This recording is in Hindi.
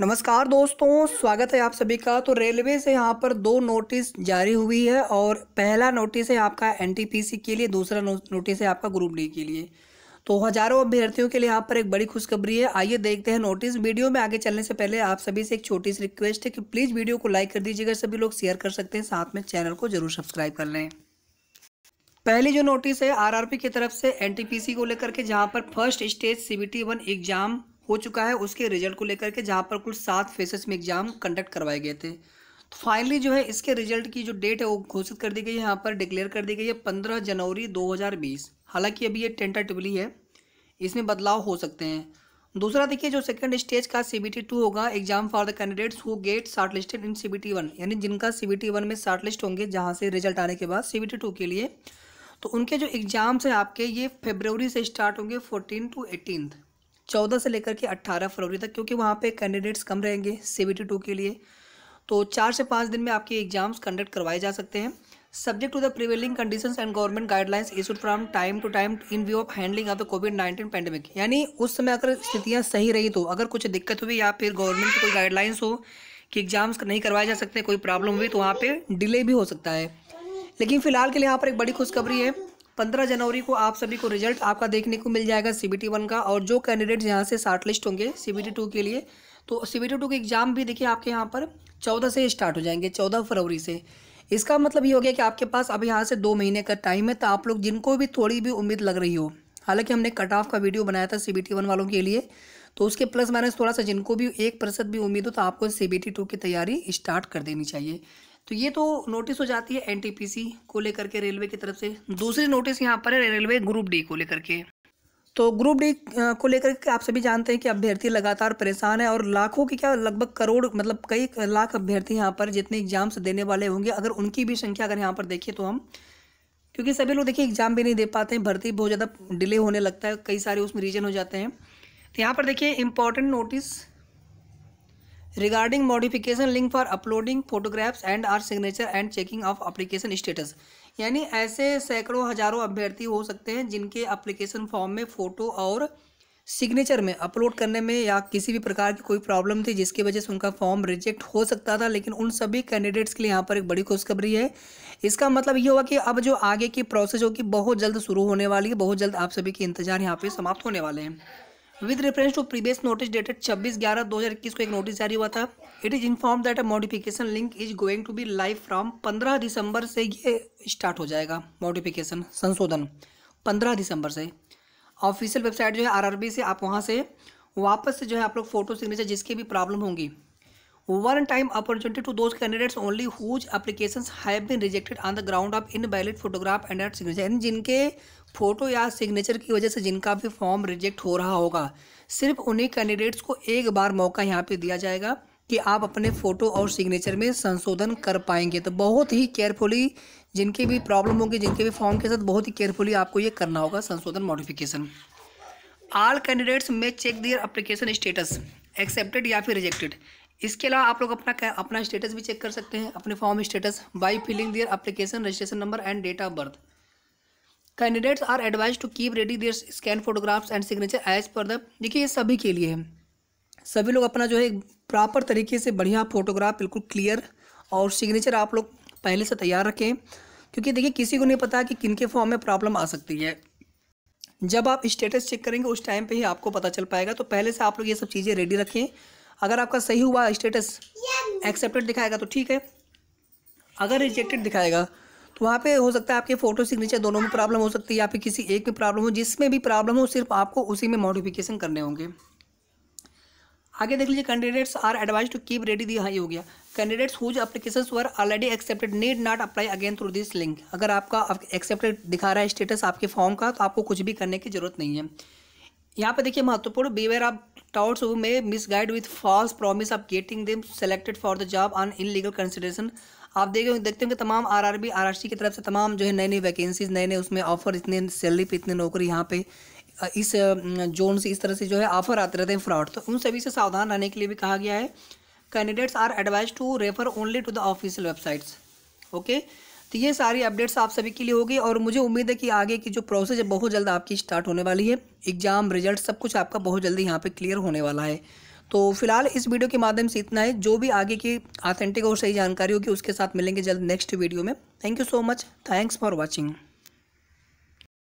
नमस्कार दोस्तों स्वागत है आप सभी का तो रेलवे से यहाँ पर दो नोटिस जारी हुई है और पहला नोटिस है आपका एनटीपीसी के लिए दूसरा नोटिस है आपका ग्रुप डी के लिए तो हजारों अभ्यर्थियों के लिए यहाँ पर एक बड़ी खुशखबरी है आइए देखते हैं नोटिस वीडियो में आगे चलने से पहले आप सभी से एक छोटी सी रिक्वेस्ट है कि प्लीज़ वीडियो को लाइक कर दीजिएगा सभी लोग शेयर कर सकते हैं साथ में चैनल को जरूर सब्सक्राइब कर लें पहली जो नोटिस है आरआरपी की तरफ से एनटीपीसी को लेकर के जहाँ पर first stage CBT one exam हो चुका है उसके रिजल्ट को लेकर के जहाँ पर कुल सात फेसेस में एग्ज़ाम कंडक्ट करवाए गए थे तो फाइनली जो है इसके रिजल्ट की जो डेट है वो घोषित कर दी गई है यहाँ पर डिक्लेयर कर दी गई है पंद्रह जनवरी दो हालांकि अभी ये टेंटाटिवली है इसमें बदलाव हो सकते हैं दूसरा देखिए जो सेकंड स्टेज का सी बी टू होगा exam for the candidates who get shortlisted in C B T one यानी जिनका सी बी टी वन में शार्ट लिस्ट होंगे जहाँ से रिजल्ट आने के बाद सी बी टी टू के लिए तो उनके जो एग्ज़ाम्स हैं आपके ये फेबरवरी से स्टार्ट होंगे फोर्टीन टू एटीनथ चौदह से लेकर के अट्ठारह फरवरी तक क्योंकि वहाँ पे कैंडिडेट्स कम रहेंगे सी बी टू के लिए तो चार से पाँच दिन में आपके एग्जाम्स कंडक्ट करवाए जा सकते हैं subject to the prevailing condition and government guidelines issued from time to time in view of handling of the COVID nineteen pandemic यानी उस समय अगर स्थितियाँ सही रही तो अगर कुछ दिक्कत हुई या फिर गवर्नमेंट की कोई गाइडलाइंस हो कि एग्जाम्स नहीं करवाए जा सकते कोई प्रॉब्लम हुई तो वहाँ पर डिले भी हो सकता है लेकिन फिलहाल के लिए यहाँ पर एक बड़ी खुशखबरी है पंद्रह जनवरी को आप सभी को रिजल्ट आपका देखने को मिल जाएगा सी बी वन का और जो कैंडिडेट यहाँ से शार्ट लिस्ट होंगे सी बी टू के लिए तो सी बी टू के एग्ज़ाम भी देखिए आपके यहाँ पर चौदह से स्टार्ट हो जाएंगे चौदह फरवरी से इसका मतलब ये हो गया कि आपके पास अभी यहाँ से दो महीने का टाइम है तो आप लोग जिनको भी थोड़ी भी उम्मीद लग रही हो हालांकि हमने कट ऑफ का वीडियो बनाया था सी बी वन वालों के लिए तो उसके प्लस माइनस थोड़ा सा जिनको भी एक प्रतिशत भी उम्मीद हो तो आपको सी बी टू की तैयारी स्टार्ट कर देनी चाहिए तो ये तो नोटिस हो जाती है एनटीपीसी को लेकर के रेलवे की तरफ से दूसरी नोटिस यहाँ पर है रेलवे ग्रुप डी को लेकर के तो ग्रुप डी को लेकर के आप सभी जानते हैं कि अभ्यर्थी लगातार परेशान है और लाखों की क्या लगभग करोड़ मतलब कई लाख अभ्यर्थी यहाँ पर जितने एग्जाम्स देने वाले होंगे अगर उनकी भी संख्या अगर यहाँ पर देखिए तो हम क्योंकि सभी लोग देखिए एग्जाम भी नहीं दे पाते हैं भर्ती बहुत ज़्यादा डिले होने लगता है कई सारे उसमें रीजन हो जाते हैं तो यहाँ पर देखिए important notice regarding modification link for uploading photographs and or signature and checking of application status यानी ऐसे सैकड़ों हजारों अभ्यर्थी हो सकते हैं जिनके अप्लीकेशन फॉर्म में फ़ोटो और सिग्नेचर में अपलोड करने में या किसी भी प्रकार की कोई प्रॉब्लम थी जिसकी वजह से उनका फॉर्म रिजेक्ट हो सकता था लेकिन उन सभी कैंडिडेट्स के लिए यहाँ पर एक बड़ी खुशखबरी है इसका मतलब ये होगा कि अब जो आगे की प्रोसेस होगी बहुत जल्द शुरू होने वाली है बहुत जल्द आप सभी के इंतजार यहाँ पे समाप्त होने वाले हैं with reference to previous notice dated 26 ग्यारह 2021 को एक नोटिस जारी हुआ था it is inform that a modification link is going to be live from 15 दिसंबर से ये स्टार्ट हो जाएगा मॉडिफिकेशन संशोधन 15 दिसंबर से ऑफिशियल वेबसाइट जो है आरआरबी से आप वहाँ से वापस से जो है आप लोग फोटो सिग्नेचर जिसकी भी प्रॉब्लम होंगी one time opportunity to those candidates only application applications have been rejected on the ground of invalid photograph and signature यानी जिनके फोटो या सिग्नेचर की वजह से जिनका भी फॉर्म रिजेक्ट हो रहा होगा सिर्फ उन्हीं कैंडिडेट्स को एक बार मौका यहाँ पे दिया जाएगा कि आप अपने फ़ोटो और सिग्नेचर में संशोधन कर पाएंगे तो बहुत ही केयरफुली जिनके भी प्रॉब्लम होंगे जिनके भी फॉर्म के साथ बहुत ही केयरफुली आपको ये करना होगा संशोधन मॉडिफिकेशन आल कैंडिडेट्स में check their application status accepted या फिर रिजेक्टेड इसके अलावा आप लोग अपना अपना स्टेटस भी चेक कर सकते हैं अपने form status by filling their application registration number and date of birth candidates are advise to keep ready their scan photographs and signature as per the देखिए ये सभी के लिए है सभी लोग अपना जो है प्रॉपर तरीके से बढ़िया फोटोग्राफ बिल्कुल क्लियर और सिग्नेचर आप लोग पहले से तैयार रखें क्योंकि देखिए किसी को नहीं पता कि किन के फॉर्म में प्रॉब्लम आ सकती है जब आप स्टेटस चेक करेंगे उस टाइम पे ही आपको पता चल पाएगा तो पहले से आप लोग ये सब चीज़ें रेडी रखें अगर आपका सही हुआ स्टेटस एक्सेप्टेड दिखाएगा तो ठीक है अगर रिजेक्टेड दिखाएगा तो वहाँ पे हो सकता है आपके फ़ोटो सिग्नेचर दोनों में प्रॉब्लम हो सकती है या फिर किसी एक में प्रॉब्लम हो जिसमें भी प्रॉब्लम हो सिर्फ आपको उसी में मॉडिफिकेशन करने होंगे आगे देख लीजिए candidates are advise to keep ready the हाई हो गया candidates whose application were already accepted need not apply again through this link अगर आपका एक्सेप्टेड दिखा रहा है स्टेटस आपके फॉर्म का तो आपको कुछ भी करने की जरूरत नहीं है यहाँ पे देखिए महत्वपूर्ण बीवेर आप may misguide with false false of getting getting selected for the job on in legal consideration आप देखें देखते होंगे तमाम R R B R R C की तरफ से तमाम जो है नई नई वैकेंसीज नए नए उसमें ऑफर इतने सैलरी पे इतने नौकरी यहाँ पे इस जोन से इस तरह से जो है ऑफर आते रहते हैं फ्रॉड तो उन सभी से सावधान रहने के लिए भी कहा गया है candidates are advise to refer only to the official websites okay तो ये सारी अपडेट्स आप सभी के लिए होगी और मुझे उम्मीद है कि आगे की जो प्रोसेस है बहुत जल्द आपकी स्टार्ट होने वाली है एग्जाम रिजल्ट सब कुछ आपका बहुत जल्दी यहाँ पर क्लियर होने वाला है तो फिलहाल इस वीडियो के माध्यम से इतना है जो भी आगे की ऑथेंटिक और सही जानकारी होगी उसके साथ मिलेंगे जल्द नेक्स्ट वीडियो में thank you so much thanks for watching